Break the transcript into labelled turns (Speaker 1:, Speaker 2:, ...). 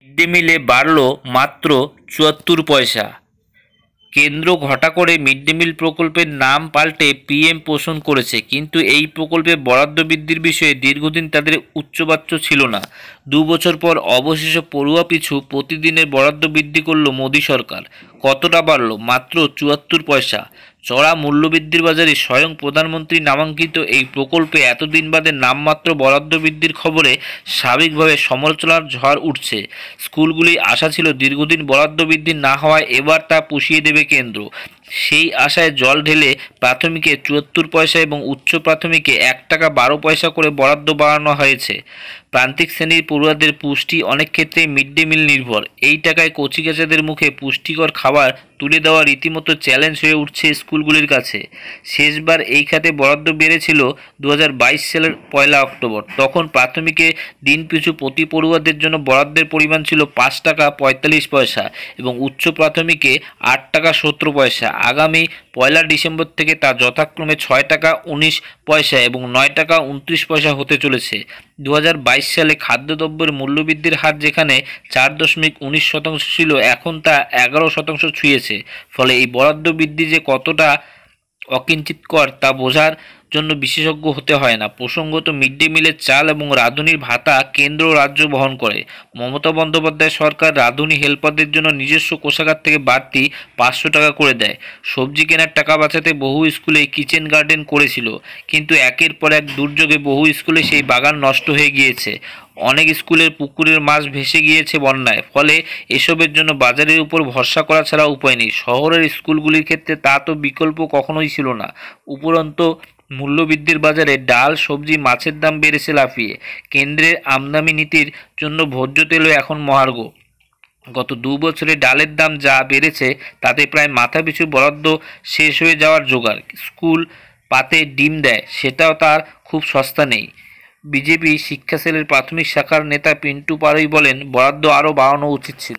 Speaker 1: mid day মিলে বাড়ল মাত্র চুয়াত্তর পয়সা কেন্দ্র ঘটা করে মিড ডে মিল প্রকল্পের নাম পাল্টে পিএম পোষণ করেছে কিন্তু এই প্রকল্পে বরাদ্দ বৃদ্ধির বিষয়ে দীর্ঘদিন তাদের উচ্চবাচ্য ছিল না দু বছর পর অবশেষে পড়ুয়া পিছু প্রতিদিনের বরাদ্দ বৃদ্ধি করল মোদী সরকার কতটা বাড়ল মাত্র চুয়াত্তর পয়সা চড়া মূল্যবৃদ্ধির বাজারে স্বয়ং প্রধানমন্ত্রী নামাঙ্কিত এই প্রকল্পে এতদিন বাদে নামমাত্র বরাদ্দ বৃদ্ধির খবরে স্বাভাবিকভাবে সমালোচনার ঝড় উঠছে স্কুলগুলি আশা ছিল দীর্ঘদিন বরাদ্দ বৃদ্ধি না হওয়ায় এবার তা পুষিয়ে দেবে কেন্দ্র সেই আশায় জল ঢেলে প্রাথমিকে চুয়াত্তর পয়সা এবং উচ্চ প্রাথমিকে এক টাকা বারো পয়সা করে বরাদ্দ বাড়ানো হয়েছে প্রান্তিক শ্রেণীর পড়ুয়াদের পুষ্টি অনেক ক্ষেত্রে মিড ডে মিল নির্ভর এই টাকায় কচিকাচাদের মুখে পুষ্টিকর খাবার তুলে দেওয়া রীতিমতো চ্যালেঞ্জ হয়ে উঠছে স্কুলগুলির কাছে শেষবার এই খাতে বরাদ্দ বেড়েছিল দু সালের পয়লা অক্টোবর তখন প্রাথমিকে দিন পিছু প্রতি পড়ুয়াদের জন্য বরাদ্দের পরিমাণ ছিল পাঁচ টাকা পঁয়তাল্লিশ পয়সা এবং উচ্চ প্রাথমিকে আট টাকা সত্তর পয়সা আগামী পয়লা ডিসেম্বর থেকে তা যথাক্রমে ছয় টাকা উনিশ পয়সা এবং নয় টাকা উনত্রিশ পয়সা হতে চলেছে দু সালে খাদ্যদ্রব্যের মূল্যবৃদ্ধির হার যেখানে চার দশমিক উনিশ শতাংশ ছিল এখন তা এগারো শতাংশ ছুঁয়েছে ফলে এই বরাদ্দ বৃদ্ধি যে কতটা অকিঞ্চিতকর তা বোঝার জন্য বিশেষজ্ঞ হতে হয় না প্রসঙ্গত মিড ডে মিলের চাল এবং রাঁধুনির ভাতা কেন্দ্র রাজ্য বহন করে মমতা বন্দ্যোপাধ্যায় সরকার রাঁধুনি হেল্পারদের জন্য নিজস্ব কোষাগার থেকে বাড়তি পাঁচশো টাকা করে দেয় সবজি কেনার টাকা বাঁচাতে বহু স্কুলে কিচেন গার্ডেন করেছিল কিন্তু একের পর এক দুর্যোগে বহু স্কুলে সেই বাগান নষ্ট হয়ে গিয়েছে অনেক স্কুলের পুকুরের মাছ ভেসে গিয়েছে বন্যায় ফলে এসবের জন্য বাজারের উপর ভরসা করা ছাড়া উপায় নেই শহরের স্কুলগুলির ক্ষেত্রে তা তো বিকল্প কখনোই ছিল না উপরন্ত মূল্যবৃদ্ধির বাজারে ডাল সবজি মাছের দাম বেড়েছে লাফিয়ে কেন্দ্রের আমদানি নীতির জন্য ভোজ্য তেলও এখন মহার্ঘ গত দু বছরে ডালের দাম যা বেড়েছে তাতে প্রায় মাথা পিছু বরাদ্দ শেষ হয়ে যাওয়ার জোগাড় স্কুল পাতে ডিম দেয় সেটাও তার খুব সস্তা নেই বিজেপি শিক্ষা সেলের প্রাথমিক শাখার নেতা পিন্টু পাড়ই বলেন বরাদ্দ আরও বাড়ানো উচিত ছিল